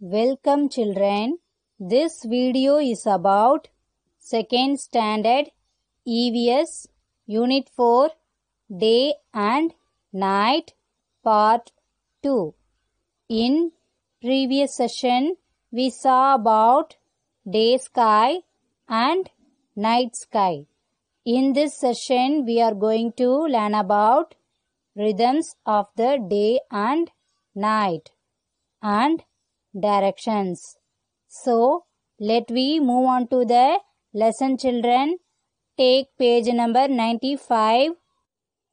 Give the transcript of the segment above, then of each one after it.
Welcome children. This video is about 2nd standard EVS Unit 4 Day and Night Part 2. In previous session we saw about day sky and night sky. In this session we are going to learn about rhythms of the day and night and directions. So, let we move on to the lesson children. Take page number 95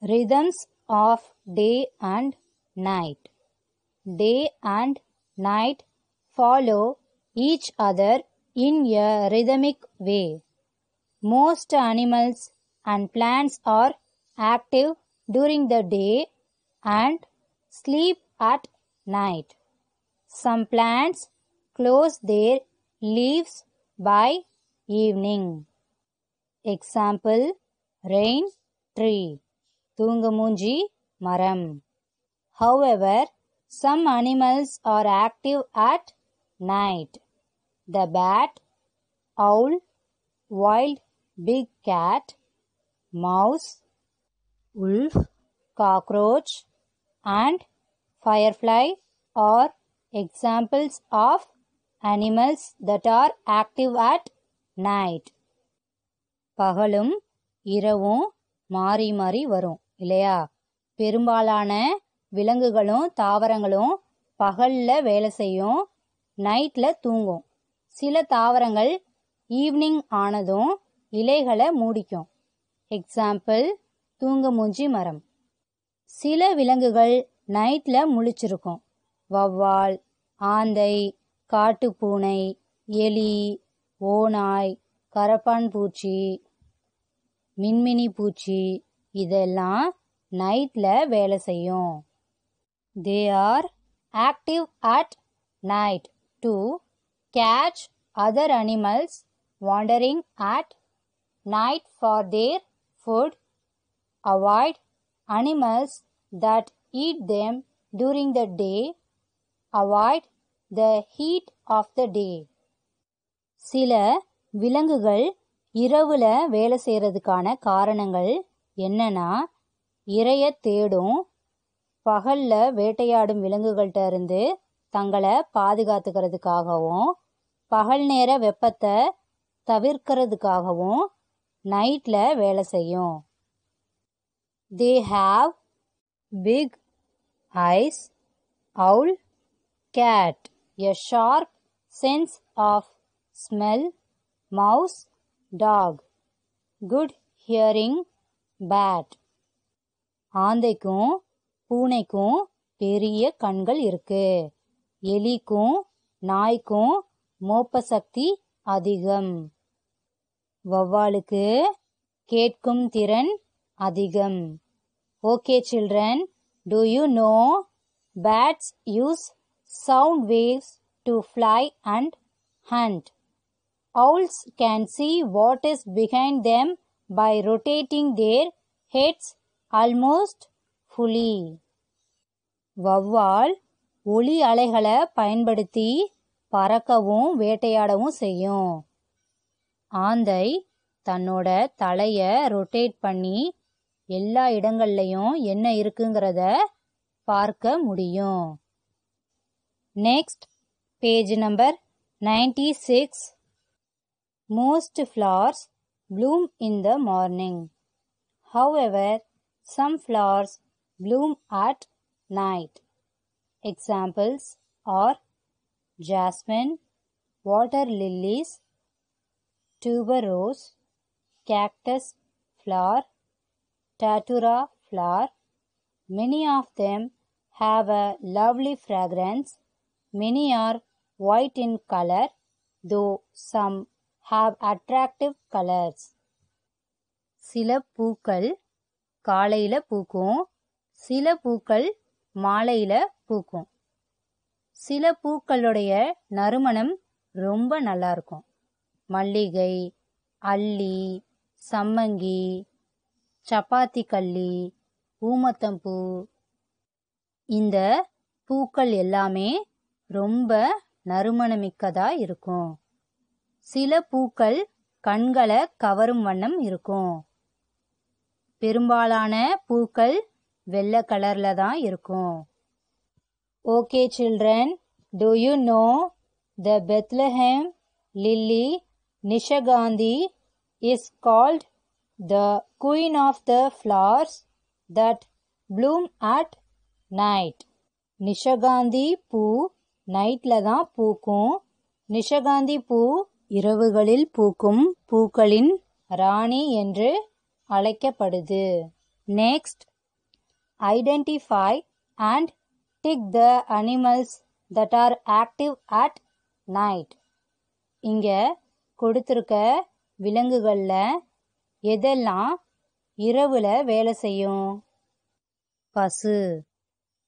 Rhythms of Day and Night. Day and night follow each other in a rhythmic way. Most animals and plants are active during the day and sleep at night. Some plants close their leaves by evening. Example Rain tree, Tungamunji maram. However, some animals are active at night. The bat, owl, wild big cat, mouse, wolf, cockroach, and firefly are examples of animals that are active at night பகலும் இரவும் மாறி மாறி வரும் இல்லையா பெரும்பாலான விலங்குகளும் தாவரங்களும் பகல்ல வேலை செய்யும் நைட்ல தூங்கும் சில தாவரங்கள் ஈவினிங் ஆனதும் இலைகளை மூடிக்கும் எக்ஸாம்பிள் தூங்க மூஞ்சி மரம் சில விலங்குகள் நைட்ல முழிச்சிருக்கும் வவ்வால் ஆந்தை காட்டுப்பூனை எலி ஓநாய் கரப்பான் பூச்சி மின்மினி பூச்சி இதெல்லாம் நைட்டில் வேலை செய்யும் they are active at night to catch other animals wandering at night for their food avoid animals that eat them during the day avoid the heat of the day சில விலங்குகள் இரவுல வேலை செய்கிறதுக்கான காரணங்கள் என்னன்னா இறைய தேடும் பகல்ல வேட்டையாடும் விலங்குகள்கிட்ட இருந்து தங்களை பாதுகாத்துக்கிறதுக்காகவும் பகல் நேர வெப்பத்தை தவிர்க்கிறதுக்காகவும் நைட்டில் வேலை செய்யும் they have big eyes owl cat, a sharp sense of smell, mouse, dog, good hearing, bat. ஆந்தைக்கும் பூனைக்கும் பெரிய கண்கள் இருக்கு எலிக்கும் நாய்க்கும் மோப்ப சக்தி அதிகம் வவ்வாலுக்கு கேட்கும் திறன் அதிகம் okay children do you know bats use sound waves to fly and hunt. Owls can see what is behind them by rotating their heads almost fully. வவ்வால் ஒளி அலைகளை பயன்படுத்தி பறக்கவும் வேட்டையாடவும் செய்யும் ஆந்தை தன்னோட தலைய ரொட்டேட் பண்ணி எல்லா இடங்கள்லையும் என்ன இருக்குங்கிறத பார்க்க முடியும் Next, page number 96. Most flowers bloom in the morning. However, some flowers bloom at night. Examples are jasmine, water lilies, tuberose, cactus flower, tatura flower. Many of them have a lovely fragrance Many are white in color, though some have attractive colors. சில பூக்கள் காலையில பூக்கும் சில பூக்கள் மாலையில பூக்கும் சில பூக்களுடைய நறுமணம் ரொம்ப நல்லா இருக்கும் மல்லிகை அள்ளி சம்மங்கி சப்பாத்தி கள்ளி ஊமத்தம்பூ இந்த பூக்கள் எல்லாமே ரொம்ப நறுமணமிக்கதா இருக்கும் சில பூக்கள் கண்களை கவரும் வண்ணம் இருக்கும் பெரும்பாலான பூக்கள் வெள்ளை கலர்ல தான் இருக்கும் okay children do you know the Bethlehem lily நிஷகாந்தி is called the queen of the flowers that bloom at night நிஷகாந்தி பூ நைட்டில் தான் பூக்கும் நிஷகாந்தி பூ இரவுகளில் பூக்கும் பூக்களின் ராணி என்று அழைக்கப்படுது next identify and tick the animals that are active at night இங்கே கொடுத்துருக்க விலங்குகளில் எதெல்லாம் இரவில் வேலை செய்யும் பசு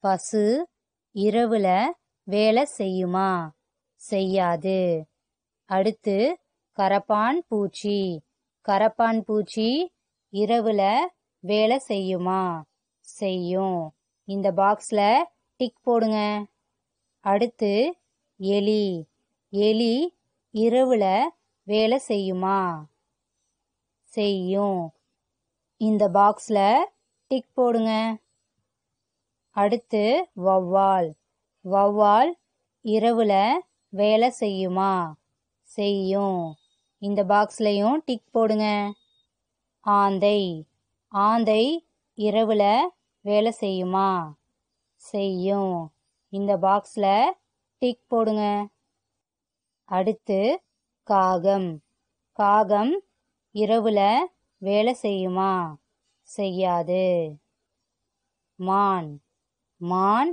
பசு இரவில் வேலை செய்யுமா செய்யாது அடுத்து கரப்பான் பூச்சி கரப்பான் பூச்சி இரவுல வேலை செய்யுமா செய்யும் இந்த பாக்ஸ்ல டிக் போடுங்க அடுத்து எலி எலி இரவுல வேலை செய்யுமா செய்யும் இந்த பாக்ஸ்ல டிக் போடுங்க அடுத்து வௌவால் வௌவால் இரவில் வேலை செய்யுமா செய்யும் இந்த பாக்ஸ்லையும் டிக் போடுங்க ஆந்தை ஆந்தை இரவில் வேலை செய்யுமா செய்யும் இந்த பாக்ஸில் டிக் போடுங்க அடுத்து காகம் காகம் இரவில் வேலை செய்யுமா செய்யாது மான் மான்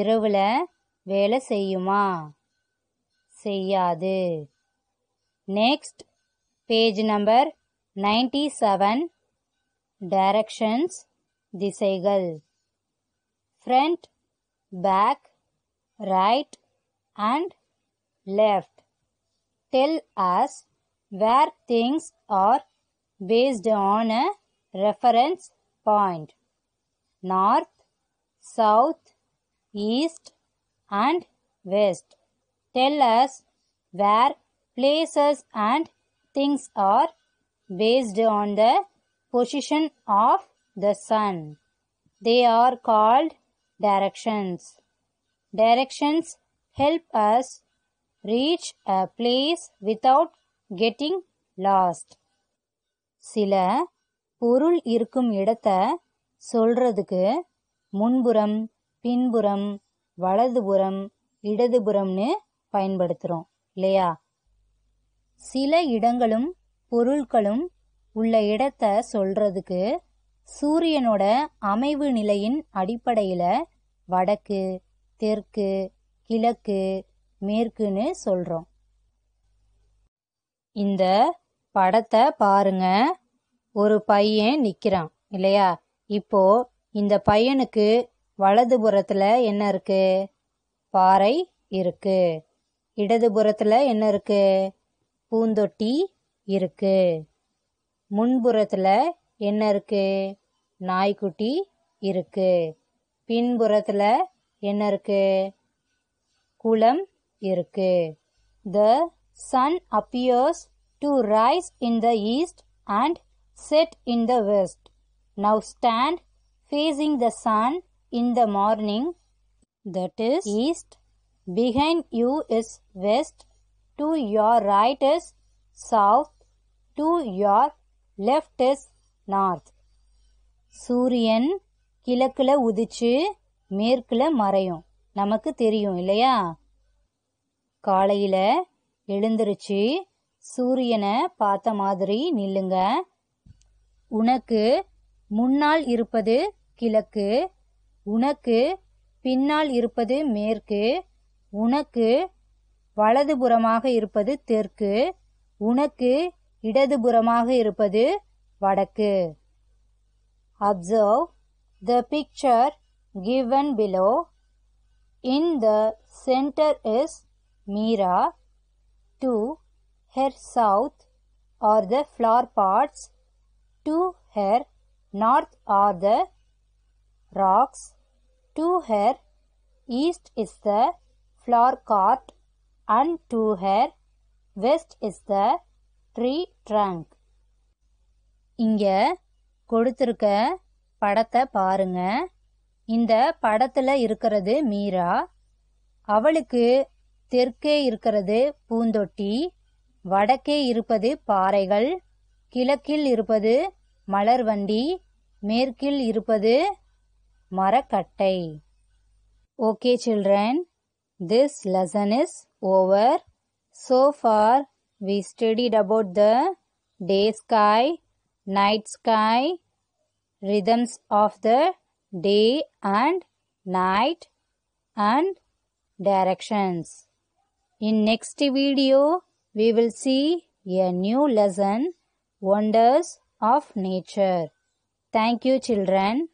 இரவில் வேலை செய்யுமா செய்யாது next page number ninety seven directions திசைகள் front back right and left tell us where things are based on a reference point north south east and west. Tell us where places and things are based on the position of the sun. They are called directions. Directions help us reach a place without getting lost. சில பொருள் இருக்கும் இடத்த சொல்றதுக்கு முன்புறம் பின்புறம் வலதுபுறம் இடதுபுறம்னு பயன்படுத்துகிறோம் இல்லையா சில இடங்களும் பொருட்களும் உள்ள இடத்த சொல்றதுக்கு சூரியனோட அமைவு நிலையின் அடிப்படையில் வடக்கு தெற்கு கிழக்கு மேற்குன்னு சொல்கிறோம் இந்த படத்தை பாருங்க ஒரு பையன் நிற்கிறான் இல்லையா இப்போ இந்த பையனுக்கு வலது புறத்தில் என்ன இருக்கு பாறை இருக்கு இடது புறத்தில் என்ன இருக்கு பூந்தொட்டி இருக்கு முன்புறத்தில் என்ன இருக்கு நாய்க்குட்டி இருக்கு பின்புறத்தில் என்ன இருக்கு குளம் இருக்கு the sun appears to rise in the east and set in the west now stand facing the sun in the morning, that is east, behind you is west, to your right is south, to your left is north. சூரியன் கிழக்குல உதிச்சு மேற்குல மறையும் நமக்கு தெரியும் இல்லையா காலையில எழுந்திருச்சு சூரியனை பார்த்த மாதிரி நில்லுங்க உனக்கு முன்னால் இருப்பது கிழக்கு உனக்கு பின்னால் இருப்பது மேற்கு உனக்கு வலதுபுறமாக இருப்பது தெற்கு உனக்கு இடதுபுறமாக இருப்பது வடக்கு observe the picture given below in the centre is Meera to her south are the flower pots to her north are the rocks To her east is the flower cart and to her west is the tree trunk. இங்க கொடுத்திருக்க படத்தை பாருங்க இந்த படத்துல இருக்கிறது மீரா அவளுக்கு தெற்கே இருக்கிறது பூந்தொட்டி வடக்கே இருப்பது பாறைகள் கிழக்கில் இருப்பது மலர்வண்டி மேற்கில் இருப்பது மரக்கட்டை okay children this lesson is over so far we studied about the day sky, night sky, rhythms of the day and night and directions. In next video, we will see a new lesson, Wonders of Nature. Thank you children.